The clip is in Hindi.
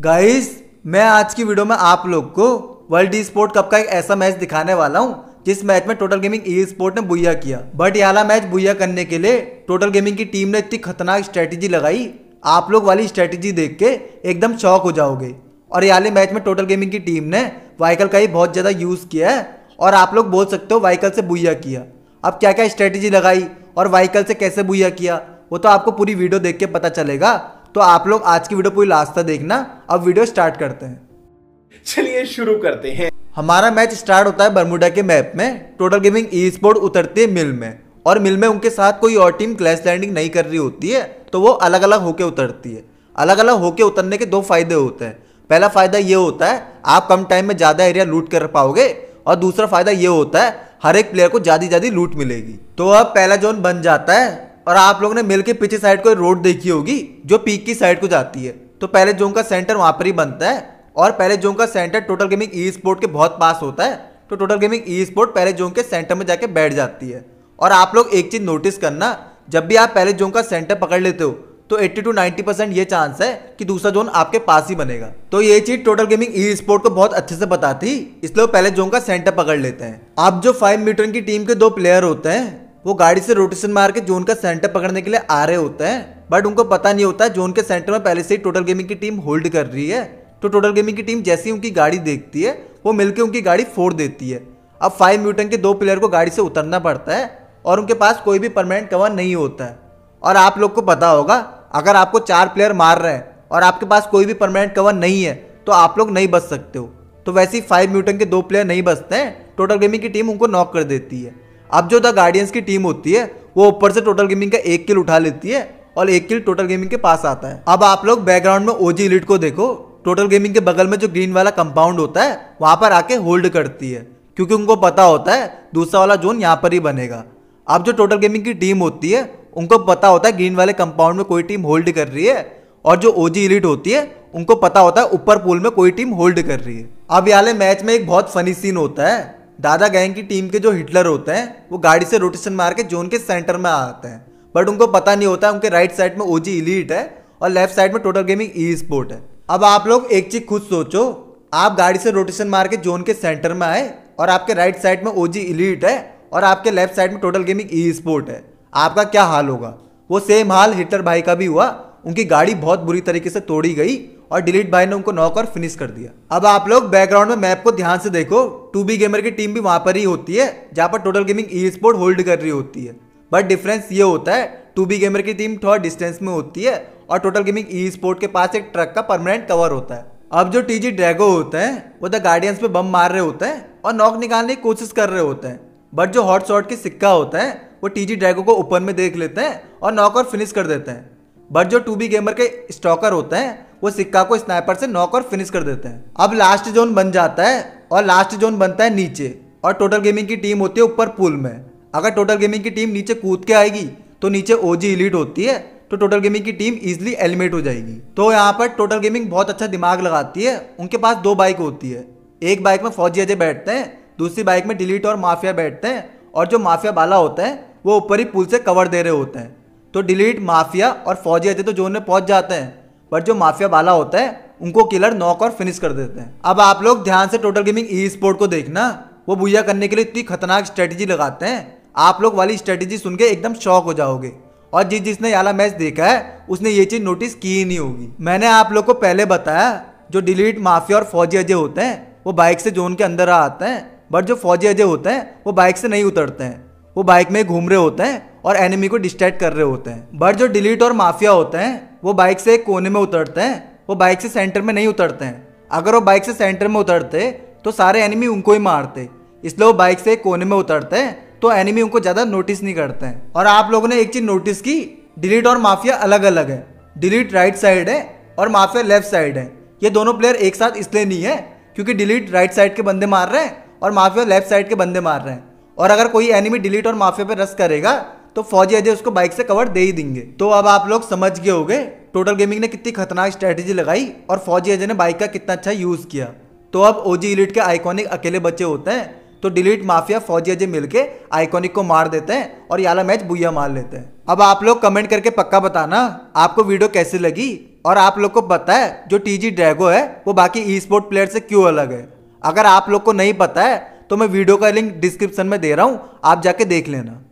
गाइस मैं आज की वीडियो में आप लोग को वर्ल्ड ई स्पोर्ट कप का एक ऐसा मैच दिखाने वाला हूँ जिस मैच में टोटल गेमिंग ई स्पोर्ट ने बुया किया बट यहाँ मैच बुया करने के लिए टोटल गेमिंग की टीम ने इतनी खतरनाक स्ट्रेटेजी लगाई आप लोग वाली स्ट्रेटेजी देख के एकदम शौक हो जाओगे और यहाँ मैच में टोटल गेमिंग की टीम ने वाइकल का ही बहुत ज़्यादा यूज़ किया है और आप लोग बोल सकते हो वाइकल से बुया किया अब क्या क्या स्ट्रेटेजी लगाई और वाइकल से कैसे बुया किया वो तो आपको पूरी वीडियो देख के पता चलेगा तो आप लोग आज की वीडियो पूरी लास्ट तक देखना अब वीडियो स्टार्ट करते हैं चलिए शुरू करते हैं हमारा मैच स्टार्ट होता है बर्मुडा के मैप में टोटल गेमिंग ई स्पोर्ट उतरती है मिल में और मिल में उनके साथ कोई और टीम क्लैश लैंडिंग नहीं कर रही होती है तो वो अलग अलग होके उतरती है अलग अलग होके उतरने के दो फायदे होते हैं पहला फायदा ये होता है आप कम टाइम में ज़्यादा एरिया लूट कर पाओगे और दूसरा फायदा ये होता है हर एक प्लेयर को ज़्यादा ज़्यादा लूट मिलेगी तो अब पहला जोन बन जाता है और आप लोग ने मिल के पीछे साइड को रोड देखी होगी जो पीक की साइड को जाती है तो पहले जोन का सेंटर वहां पर ही बनता है और पहले जोन का centre Total Gaming esport के बहुत पास होता है तो टोटल गेमिंग ई स्पोर्ट पहले जोन के सेंटर में जाके बैठ जाती है और आप लोग एक चीज़ नोटिस करना जब भी आप पहले जोन का सेंटर पकड़ लेते हो तो 80 टू 90 परसेंट ये चांस है कि दूसरा जोन आपके पास ही बनेगा तो ये चीज टोटल गेमिंग ई स्पोर्ट को बहुत अच्छे से बताती इसलिए पहले जोन का सेंटर पकड़ लेते हैं आप जो फाइव मीटर की टीम के दो प्लेयर होते हैं वो गाड़ी से रोटेशन मार के जोन का सेंटर पकड़ने के लिए आ रहे होते हैं बट उनको पता नहीं होता जोन के सेंटर में पहले से ही टोटल गेमिंग की टीम होल्ड कर रही है तो टोटल गेमिंग की टीम जैसी उनकी गाड़ी देखती है वो मिलकर उनकी गाड़ी फोड़ देती है अब फाइव म्यूटन के दो प्लेयर को गाड़ी से उतरना पड़ता है और उनके पास कोई भी परमानेंट कवर नहीं होता है और आप लोग को पता होगा अगर आपको चार प्लेयर मार रहे हैं और आपके पास कोई भी परमानेंट कवर नहीं है तो आप लोग नहीं बच सकते हो तो वैसे ही फाइव म्यूटन के दो प्लेयर नहीं बचते हैं टोटल गेमिंग की टीम उनको नॉक कर देती है अब जो द गार्डियंस की टीम होती है वो ऊपर से टोटल गेमिंग का एक किल उठा लेती है और एक किल टोटल गेमिंग के पास आता है अब आप लोग बैकग्राउंड में ओजी इलिट को देखो टोटल गेमिंग के बगल में जो ग्रीन वाला कंपाउंड होता है वहां पर आके होल्ड करती है क्योंकि उनको पता होता है दूसरा वाला जोन यहाँ पर ही बनेगा अब जो टोटल गेमिंग की टीम होती है उनको पता होता है ग्रीन वाले कंपाउंड में कोई टीम होल्ड कर रही है और जो ओजी इलिट होती है उनको पता होता है ऊपर पुल में कोई टीम होल्ड कर रही है अब यहाँ मैच में एक बहुत फनी सीन होता है दादा गैंग की टीम के जो हिटलर होते हैं वो गाड़ी से रोटेशन मार के जोन के सेंटर में आते हैं बट उनको पता नहीं होता उनके राइट साइड में ओजी इलीट है और लेफ्ट साइड में टोटल गेमिंग ई स्पोर्ट है अब आप लोग एक चीज खुद सोचो आप गाड़ी से रोटेशन मार के जोन के सेंटर में आए और आपके राइट साइड में ओजी इलीट है और आपके लेफ्ट साइड में टोटल गेमिंग ई स्पोर्ट है आपका क्या हाल होगा वो सेम हाल हिटलर भाई का भी हुआ उनकी गाड़ी बहुत बुरी तरीके से तोड़ी गई और डिलीट भाई ने उनको नॉक और फिनिश कर दिया अब आप लोग बैकग्राउंड में मैप को ध्यान से देखो टू बी गेमर की टीम भी वहां पर ही होती है जहां पर Total Gaming esport hold कर रही होती है बट डिफरेंस ये होता है टू बी गेमर की टीम थोड़ा डिस्टेंस में होती है और टोटल गेमिंग ई स्पोर्ट के पास एक ट्रक का परमानेंट कवर होता है अब जो टीजी ड्रैगो होते हैं वो द गार्डियंस पे बम मार रहे होते हैं और नॉक निकालने की कोशिश कर रहे होते हैं बट जो हॉट शॉट के सिक्का होता है वो टीजी ड्रैगो को ओपन में देख लेते हैं और नॉक और फिनिश कर देते हैं बट जो टू बी गेमर के स्टॉकर होते हैं वो सिक्का को स्नाइपर से नॉक और फिनिश कर देते हैं अब लास्ट जोन बन जाता है और लास्ट जोन बनता है नीचे और टोटल गेमिंग की टीम होती है ऊपर पुल में अगर टोटल गेमिंग की टीम नीचे कूद के आएगी तो नीचे ओजी इलीट होती है तो टोटल गेमिंग की टीम इजिली एलिमिनेट हो जाएगी तो यहाँ पर टोटल गेमिंग बहुत अच्छा दिमाग लगाती है उनके पास दो बाइक होती है एक बाइक में फौजी अजय बैठते हैं दूसरी बाइक में डिलीट और माफिया बैठते हैं और जो माफिया वाला होता है वो ऊपर ही पुल से कवर दे रहे होते हैं तो डिलीट माफिया और फौजी आते तो जोन में पहुंच जाते हैं बट जो माफिया वाला होता है उनको किलर नॉक और फिनिश कर देते हैं अब आप लोग ध्यान से टोटल गेमिंग ई स्पोर्ट को देखना वो भूया करने के लिए इतनी खतरनाक स्ट्रेटेजी लगाते हैं आप लोग वाली स्ट्रेटेजी सुन के एकदम शौक हो जाओगे और जिस जिसने याला मैच देखा है उसने ये चीज़ नोटिस की ही नहीं होगी मैंने आप लोग को पहले बताया जो डिलीट माफिया और फौजी अजय होते हैं वो बाइक से जोन के अंदर आते हैं बट जो फौजी अजय होते हैं वो बाइक से नहीं उतरते हैं वो बाइक में घूम रहे होते हैं और एनिमी को डिस्ट्रैक्ट कर रहे होते हैं बट जो डिलीट और माफिया होते हैं वो बाइक से एक कोने में उतरते हैं वो बाइक से सेंटर में नहीं उतरते हैं अगर वो बाइक से सेंटर में उतरते तो सारे एनिमी उनको ही मारते इसलिए वो बाइक से एक कोने में उतरते हैं तो एनिमी उनको ज़्यादा नोटिस नहीं करते हैं और आप लोगों ने एक चीज़ नोटिस की डिलीट और माफिया अलग अलग है डिलीट राइट साइड है और माफिया लेफ्ट साइड है ये दोनों प्लेयर एक साथ इसलिए नहीं है क्योंकि डिलीट राइट साइड के बंदे मार रहे हैं और माफिया लेफ्ट साइड के बंदे मार रहे हैं और अगर कोई एनिमी डिलीट और माफिया पर रस करेगा तो फौजी अजय उसको बाइक से कवर दे ही देंगे तो अब आप लोग समझ गए होगे टोटल गेमिंग ने कितनी खतरनाक स्ट्रेटेजी लगाई और फौजी अजय ने बाइक का कितना अच्छा यूज किया तो अब ओजी इलिट के आइकॉनिक अकेले बच्चे होते हैं तो डिलीट माफिया फौजी अजय मिलके आइकॉनिक को मार देते हैं और याला मैच बुया मार लेते हैं अब आप लोग कमेंट करके पक्का बताना आपको वीडियो कैसी लगी और आप लोग को पता है जो टीजी ड्रैगो है वो बाकी ई स्पोर्ट प्लेयर से क्यों अलग है अगर आप लोग को नहीं पता है तो मैं वीडियो का लिंक डिस्क्रिप्शन में दे रहा हूँ आप जाके देख लेना